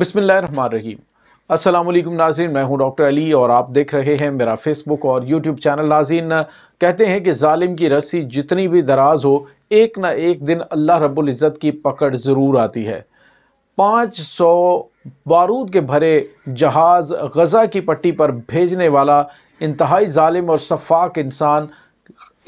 बिसमीम अस्सलाम वालेकुम नाजीन मैं हूं डॉक्टर अली और आप देख रहे हैं मेरा फेसबुक और यूट्यूब चैनल नाजीन कहते हैं कि ालिम की रस्सी जितनी भी दराज हो एक ना एक दिन अल्लाह रब्बुल इज़्ज़त की पकड़ ज़रूर आती है पाँच सौ बारूद के भरे जहाज़ गज़ा की पट्टी पर भेजने वाला इंतहाई ालिम और शफाक इंसान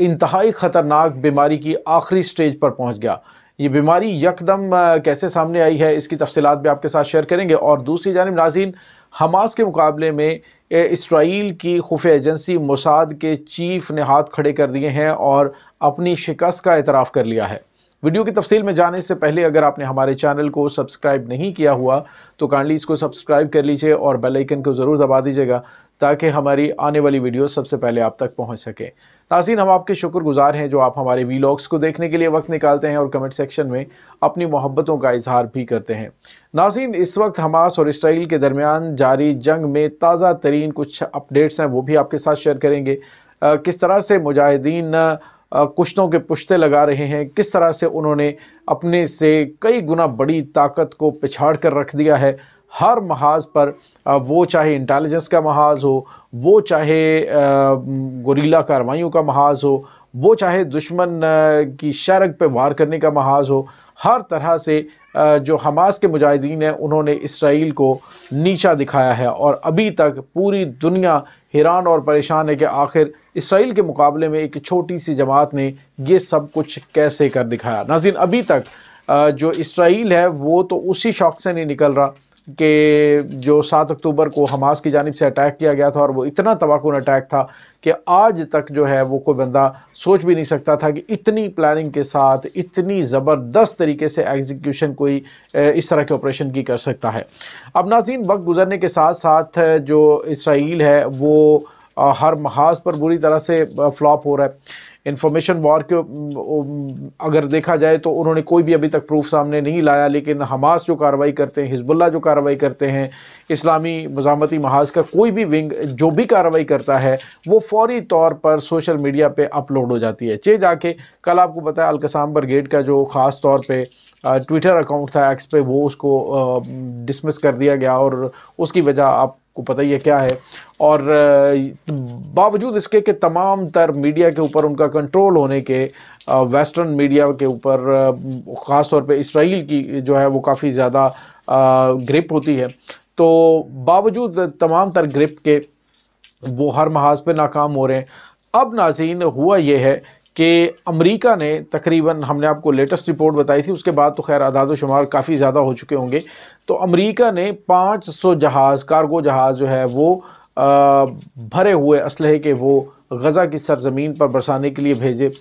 इंतहाई ख़तरनाक बीमारी की आखिरी स्टेज पर पहुँच गया ये बीमारी यकदम कैसे सामने आई है इसकी तफसीत भी आपके साथ शेयर करेंगे और दूसरी जानब नाजीन हमास के मुकाबले में इसराइल की खुफिया एजेंसी मोसाद के चीफ ने हाथ खड़े कर दिए हैं और अपनी शिकस्त का एतराफ़ कर लिया है वीडियो की तफसील में जाने से पहले अगर आपने हमारे चैनल को सब्सक्राइब नहीं किया हुआ तो काइंडली इसको सब्सक्राइब कर लीजिए और बेलाइकन को ज़रूर दबा दीजिएगा ताकि हमारी आने वाली वीडियो सबसे पहले आप तक पहुंच सके नाजीन हम आपके शुक्रगुजार हैं जो आप हमारे वीलॉग्स को देखने के लिए वक्त निकालते हैं और कमेंट सेक्शन में अपनी मोहब्बतों का इजहार भी करते हैं नाजीन इस वक्त हमास और इसराइल के दरमियान जारी जंग में ताज़ा तरीन कुछ अपडेट्स हैं वो भी आपके साथ शेयर करेंगे आ, किस तरह से मुजाहिदीन कुश्तों के पुश्ते लगा रहे हैं किस तरह से उन्होंने अपने से कई गुना बड़ी ताकत को पिछाड़ कर रख दिया है हर महाज पर वो चाहे इंटेलिजेंस का महाज हो वो चाहे गोरीला कार्रवाइयों का महाज हो वो चाहे दुश्मन की शरक पे वार करने का महाज हो हर तरह से जो हमास के मुजाहिदीन हैं उन्होंने इसराइल को नीचा दिखाया है और अभी तक पूरी दुनिया हैरान और परेशान है कि आखिर इसराइल के मुकाबले में एक छोटी सी जमात ने ये सब कुछ कैसे कर दिखाया नाजिन अभी तक जो इसराइल है वो तो उसी शौक से नहीं निकल रहा कि जो सात अक्टूबर को हमास की जानब से अटैक किया गया था और वो इतना तबाहकुन अटैक था कि आज तक जो है वो कोई बंदा सोच भी नहीं सकता था कि इतनी प्लानिंग के साथ इतनी ज़बरदस्त तरीके से एग्जीक्यूशन कोई इस तरह के ऑपरेशन की कर सकता है अब नाजीन वक्त गुजरने के साथ साथ जो इसराइल है वो हर महाज पर बुरी तरह से फ्लॉप हो रहा है इन्फॉर्मेशन वॉर के अगर देखा जाए तो उन्होंने कोई भी अभी तक प्रूफ सामने नहीं लाया लेकिन हमास जो कार्रवाई करते हैं हिजबुल्ला जो कार्रवाई करते हैं इस्लामी मजामती महाज का कोई भी विंग जो भी कार्रवाई करता है वो फौरी तौर पर सोशल मीडिया पर अपलोड हो जाती है चे जाके कल आपको बताया है अलकसाम ब्रिगेड का जो ख़ास तौर पर ट्विटर अकाउंट था एक्स पे वो उसको डिसमिस कर दिया गया और उसकी वजह आप को पता ही है क्या है और बावजूद इसके कि तमाम तर मीडिया के ऊपर उनका कंट्रोल होने के वेस्टर्न मीडिया के ऊपर ख़ास तौर पे इसराइल की जो है वो काफ़ी ज़्यादा ग्रिप होती है तो बावजूद तमाम तर ग्रिप के वो हर महाज पे नाकाम हो रहे हैं अब नाजीन हुआ यह है कि अमेरिका ने तकरीबन हमने आपको लेटेस्ट रिपोर्ट बताई थी उसके बाद तो खैर आदाद शुमार काफ़ी ज़्यादा हो चुके होंगे तो अमेरिका ने 500 जहाज़ कार्गो जहाज़ जो है वो आ, भरे हुए असलहे के वो गज़ा की सरजमीन पर बरसाने के लिए भेजे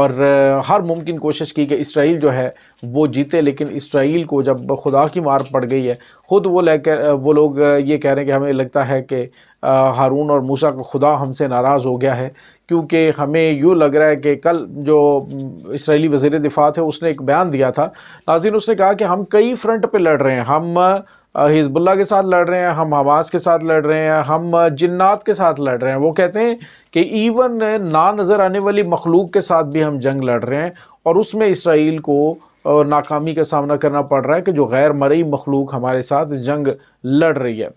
और हर मुमकिन कोशिश की कि इसराइल जो है वो जीते लेकिन इसराइल को जब खुदा की मार पड़ गई है ख़ुद वो लेकर वो लोग ये कह रहे हैं कि हमें लगता है कि हारून और मूसा का खुदा हमसे नाराज़ हो गया है क्योंकि हमें यूँ लग रहा है कि कल जो इसराइली वज़ी दिफात है उसने एक बयान दिया था नाजिन उसने कहा कि हम कई फ्रंट पर लड़ रहे हैं हम हिजबुल्ला के साथ लड़ रहे हैं हम हवास के साथ लड़ रहे हैं हम जन्ात के साथ लड़ रहे हैं वो कहते हैं कि इवन ना नज़र आने वाली मखलूक के साथ भी हम जंग लड़ रहे हैं और उसमें इसराइल को नाकामी का सामना करना पड़ रहा है कि जो गैर मरई मखलूक हमारे साथ जंग लड़ रही है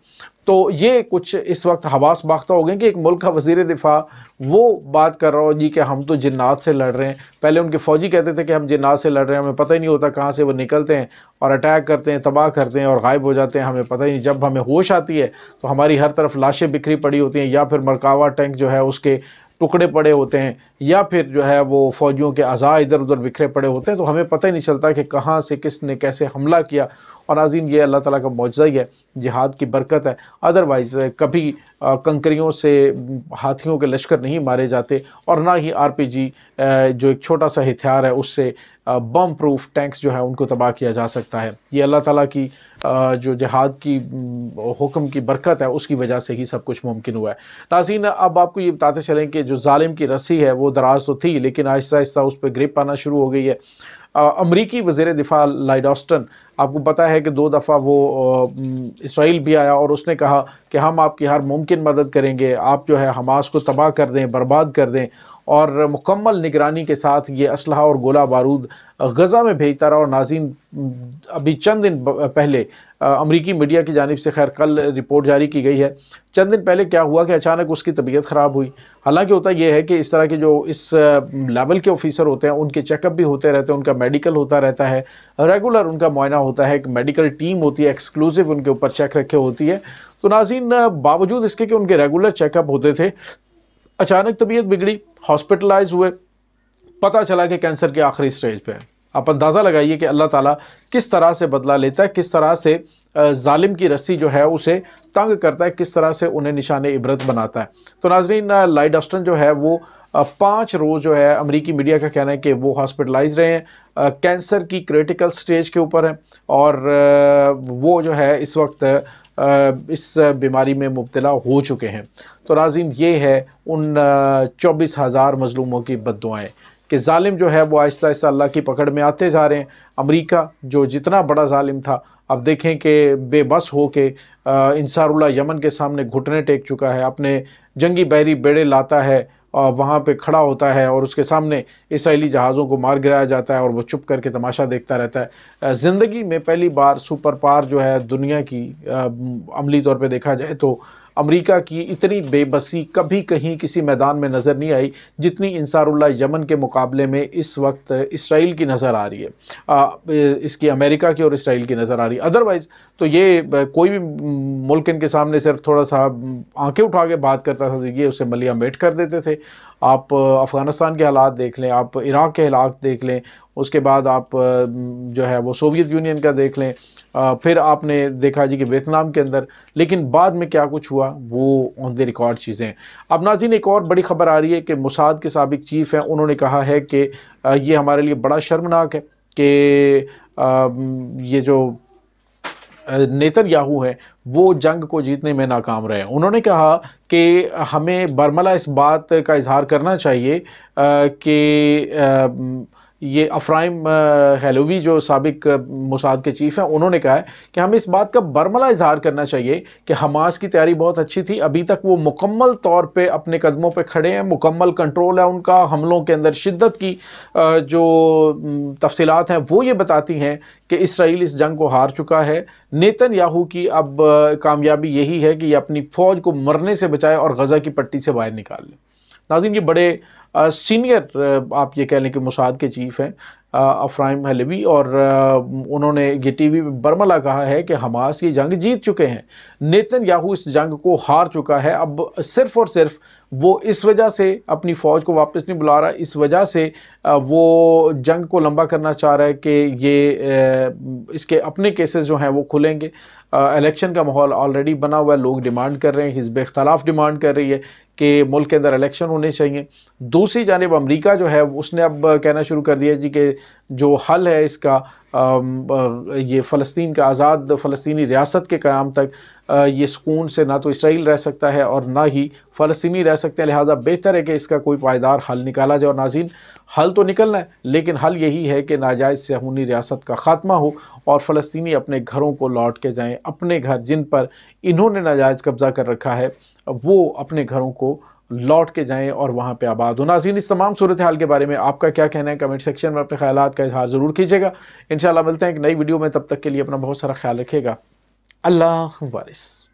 तो ये कुछ इस वक्त हवास बाख्ता हो गए कि एक मुल्क का वजीर दिफा वो बात कर रहा हो जी कि हम तो जिन्नात से लड़ रहे हैं पहले उनके फ़ौजी कहते थे कि हम जिन्नात से लड़ रहे हैं हमें पता ही नहीं होता कहाँ से वो निकलते हैं और अटैक करते हैं तबाह करते हैं और गायब हो जाते हैं हमें पता ही नहीं जब हमें होश आती है तो हमारी हर तरफ लाशें बिखरी पड़ी होती हैं या फिर मरकावा टैंक जो है उसके टुकड़े पड़े होते हैं या फिर जो है वो फौजियों के अज़ा इधर उधर बिखरे पड़े होते हैं तो हमें पता ही नहीं चलता कि कहाँ से किसने कैसे हमला किया और नाजीन ये अल्लाह ताला का मुआवजा ही है जिहाद की बरकत है अदरवाइज़ कभी कंकरियों से हाथियों के लश्कर नहीं मारे जाते और ना ही आर पी जी जो एक छोटा सा हथियार है उससे बम प्रूफ टैंक्स जो है उनको तबाह किया जा सकता है ये अल्लाह ताला की जो जहाद की हुक्म की बरकत है उसकी वजह से ही सब कुछ मुमकिन हुआ है नाजीन अब आपको ये बताते चलें कि जो ालिम की रस्सी है वो दराज तो थी लेकिन आहिस्ता आहिस्ता उस पर ग्रिप आना शुरू हो गई है अमरीकी वजीर दिफा लाइडॉस्टन आपको पता है कि दो दफ़ा वो इसराइल भी आया और उसने कहा कि हम आपकी हर मुमकिन मदद करेंगे आप जो है हमास को तबाह कर दें बर्बाद कर दें और मुकम्मल निगरानी के साथ ये असलहा और गोला बारूद गज़ा में भेजता रहा और नाजीन अभी चंद दिन पहले अमरीकी मीडिया की जानब से खैर कल रिपोर्ट जारी की गई है चंद दिन पहले क्या हुआ कि अचानक उसकी तबीयत ख़राब हुई हालांकि होता यह है कि इस तरह के जो इस लेवल के ऑफिसर होते हैं उनके चेकअप भी होते रहते हैं उनका मेडिकल होता रहता है रेगुलर उनका मुआयना होता है एक मेडिकल टीम होती है एक्सक्लूसिव उनके ऊपर चेक रखे होती है तो नाजीन बावजूद इसके कि उनके रेगुलर चेकअप होते थे अचानक तबीयत बिगड़ी हॉस्पिटलाइज हुए पता चला कि कैंसर के आखिरी स्टेज पे हैं आप अंदाज़ा लगाइए कि अल्लाह ताला किस तरह से बदला लेता है किस तरह से ालिम की रस्सी जो है उसे तंग करता है किस तरह से उन्हें निशान इबरत बनाता है तो नाजरीन लाइट ऑस्टन जो है वो पाँच रोज़ जो है अमेरिकी मीडिया का कहना है कि वो हॉस्पिटलाइज रहे हैं कैंसर की क्रिटिकल स्टेज के ऊपर हैं और वो जो है इस वक्त इस बीमारी में मुबतला हो चुके हैं तो नाजिन ये है उन चौबीस हज़ार मजलूमों की बद दुआएँ कि ालिम जो है वो आहिस्ता आहिस्ता अल्लाह की पकड़ में आते जा रहे हैं अमरीका जो जितना बड़ा ालिम था अब देखें कि बेबस हो के इंसारुल्ला यमन के सामने घुटने टेक चुका है अपने जंगी बहरी बेड़े लाता है वहाँ पे खड़ा होता है और उसके सामने इसराइली जहाज़ों को मार गिराया जाता है और वो चुप करके तमाशा देखता रहता है ज़िंदगी में पहली बार सुपर पार जो है दुनिया की अमली तौर पर देखा जाए तो अमेरिका की इतनी बेबसी कभी कहीं किसी मैदान में नज़र नहीं आई जितनी इंसारुल्ला यमन के मुकाबले में इस वक्त इसराइल की नज़र आ रही है आ, इसकी अमेरिका की और इसराइल की नज़र आ रही है अदरवाइज़ तो ये कोई भी मुल्क इनके सामने सिर्फ थोड़ा सा आंखें उठा के बात करता था तो ये उसे मलिया मेट कर देते थे आप अफ़गानिस्तान के हालात देख लें आप इराक़ के हालात देख लें उसके बाद आप जो है वो सोवियत यूनियन का देख लें फिर आपने देखा जी कि वियतनाम के अंदर लेकिन बाद में क्या कुछ हुआ वो ऑन द रिकॉर्ड चीज़ें अब नाजिन एक और बड़ी खबर आ रही है कि मुसाद के सबक चीफ़ हैं उन्होंने कहा है कि ये हमारे लिए बड़ा शर्मनाक है कि ये जो नेतर याहू है वो जंग को जीतने में नाकाम रहे उन्होंने कहा कि हमें बर्मला इस बात का इजहार करना चाहिए कि ये अफ्राइम हेलोवी जो सबक मुसाद के चीफ़ हैं उन्होंने कहा है कि हमें इस बात का बरमला इजहार करना चाहिए कि हमास की तैयारी बहुत अच्छी थी अभी तक वो मुकम्मल तौर पे अपने कदमों पे खड़े हैं मुकम्मल कंट्रोल है उनका हमलों के अंदर शिद्दत की जो तफसीत हैं वो ये बताती हैं कि इसराइल इस जंग को हार चुका है नेतन याहू की अब कामयाबी यही है कि ये अपनी फ़ौज को मरने से बचाए और गज़ा की पट्टी से बाहर निकाल लें नाजिन ये बड़े सीनियर आप ये कह लें कि मुसाद के चीफ हैं अफ्राहिम हलवी और उन्होंने ये टी वी बर्मला कहा है कि हमास ये जंग जीत चुके हैं नेतन याहू इस जंग को हार चुका है अब सिर्फ और सिर्फ वो इस वजह से अपनी फ़ौज को वापस नहीं बुला रहा इस वजह से वो जंग को लंबा करना चाह रहा है कि ये इसके अपने केसेस जो हैं वो खुलेंगे इलेक्शन का माहौल ऑलरेडी बना हुआ है लोग डिमांड कर रहे हैं हिजब इख्तलाफ डिमांड कर रही है कि मुल्क के अंदर इलेक्शन होने चाहिए दूसरी जानब अमरीका जो है उसने अब कहना शुरू कर दिया जी कि जो हल है इसका ये फ़लस्तीन का आज़ाद फ़लस्तनी रियासत के क़्याम तक ये सुकून से ना तो इसराइल रह सकता है और ना ही फ़लस्तनी रह सकते हैं लिहाजा बेहतर है कि इसका कोई पायदार हल निकाला जाए और नाजीन हल तो निकलना है लेकिन हल यही है कि नाजायज़ सहूनी रियासत का ख़ात्मा हो और फ़लस्तनी अपने घरों को लौट के जाएँ अपने घर जिन पर इन्होंने नाजायज़ कब्ज़ा कर रखा है वो अपने घरों को लौट के जाएं और वहाँ पे आबाद हो नाजीन इस तमाम सूरत हाल के बारे में आपका क्या कहना है कमेंट सेक्शन में अपने ख्याल का इजहार ज़रूर कीजिएगा इन मिलते हैं एक नई वीडियो में तब तक के लिए अपना बहुत सारा ख्याल रखिएगा الله وارث